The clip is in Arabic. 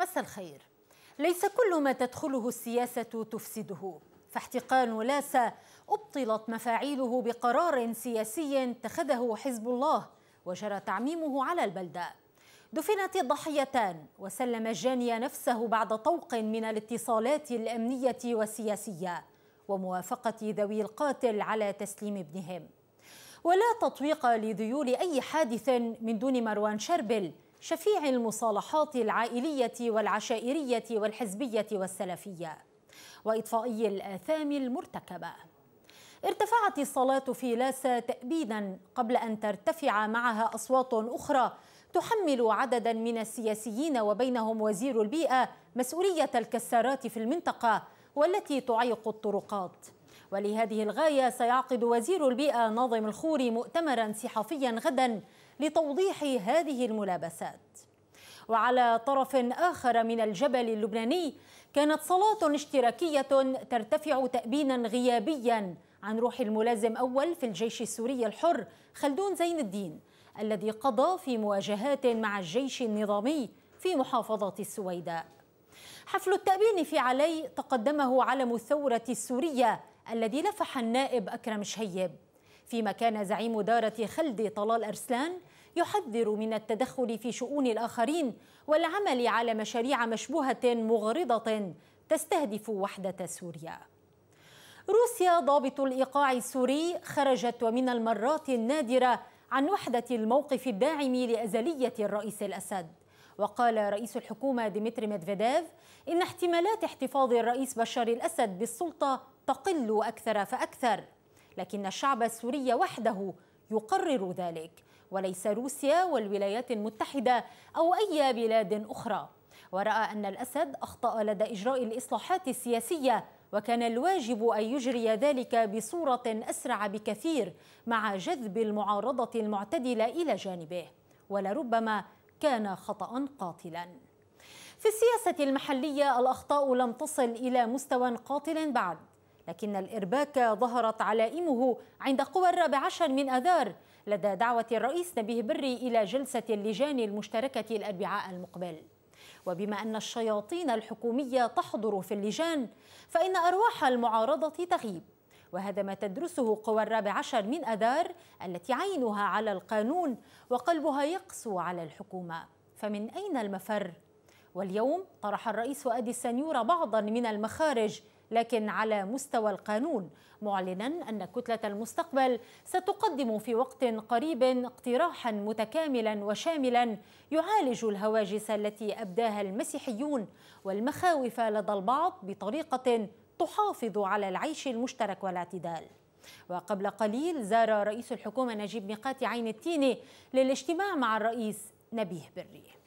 مساء الخير ليس كل ما تدخله السياسة تفسده فاحتقان لاسا أبطلت مفاعيله بقرار سياسي اتخذه حزب الله وجرى تعميمه على البلدة دفنت الضحيتان وسلم الجاني نفسه بعد طوق من الاتصالات الأمنية والسياسية وموافقة ذوي القاتل على تسليم ابنهم ولا تطويق لذيول أي حادث من دون مروان شربل شفيع المصالحات العائلية والعشائرية والحزبية والسلفية وإطفائي الآثام المرتكبة ارتفعت الصلاة في لاسا تأبيدا قبل أن ترتفع معها أصوات أخرى تحمل عددا من السياسيين وبينهم وزير البيئة مسؤولية الكسارات في المنطقة والتي تعيق الطرقات ولهذه الغاية سيعقد وزير البيئة ناظم الخوري مؤتمرا صحفيا غدا لتوضيح هذه الملابسات وعلى طرف آخر من الجبل اللبناني كانت صلاة اشتراكية ترتفع تأبينا غيابيا عن روح الملازم أول في الجيش السوري الحر خلدون زين الدين الذي قضى في مواجهات مع الجيش النظامي في محافظة السويداء حفل التأبين في علي تقدمه علم الثورة السورية الذي لفح النائب أكرم شهيب فيما كان زعيم دارة خلد طلال أرسلان يحذر من التدخل في شؤون الآخرين والعمل على مشاريع مشبوهة مغرضة تستهدف وحدة سوريا روسيا ضابط الإيقاع السوري خرجت ومن المرات النادرة عن وحدة الموقف الداعم لأزلية الرئيس الأسد وقال رئيس الحكومة ديمتري ميدفيديف إن احتمالات احتفاظ الرئيس بشار الأسد بالسلطة تقل أكثر فأكثر لكن الشعب السوري وحده يقرر ذلك وليس روسيا والولايات المتحدة أو أي بلاد أخرى ورأى أن الأسد أخطأ لدى إجراء الإصلاحات السياسية وكان الواجب أن يجري ذلك بصورة أسرع بكثير مع جذب المعارضة المعتدلة إلى جانبه ولربما كان خطأ قاتلا في السياسة المحلية الأخطاء لم تصل إلى مستوى قاتل بعد لكن الإرباك ظهرت علائمه عند قوى الرابع عشر من أذار لدى دعوة الرئيس نبيه بري إلى جلسة اللجان المشتركة الأربعاء المقبل وبما أن الشياطين الحكومية تحضر في اللجان فإن أرواح المعارضة تغيب وهذا ما تدرسه قوى الرابع عشر من أذار التي عينها على القانون وقلبها يقسو على الحكومة فمن أين المفر؟ واليوم طرح الرئيس أدي السنيور بعضا من المخارج لكن على مستوى القانون معلنا أن كتلة المستقبل ستقدم في وقت قريب اقتراحا متكاملا وشاملا يعالج الهواجس التي أبداها المسيحيون والمخاوف لدى البعض بطريقة تحافظ على العيش المشترك والاعتدال وقبل قليل زار رئيس الحكومة نجيب ميقات عين التيني للاجتماع مع الرئيس نبيه بري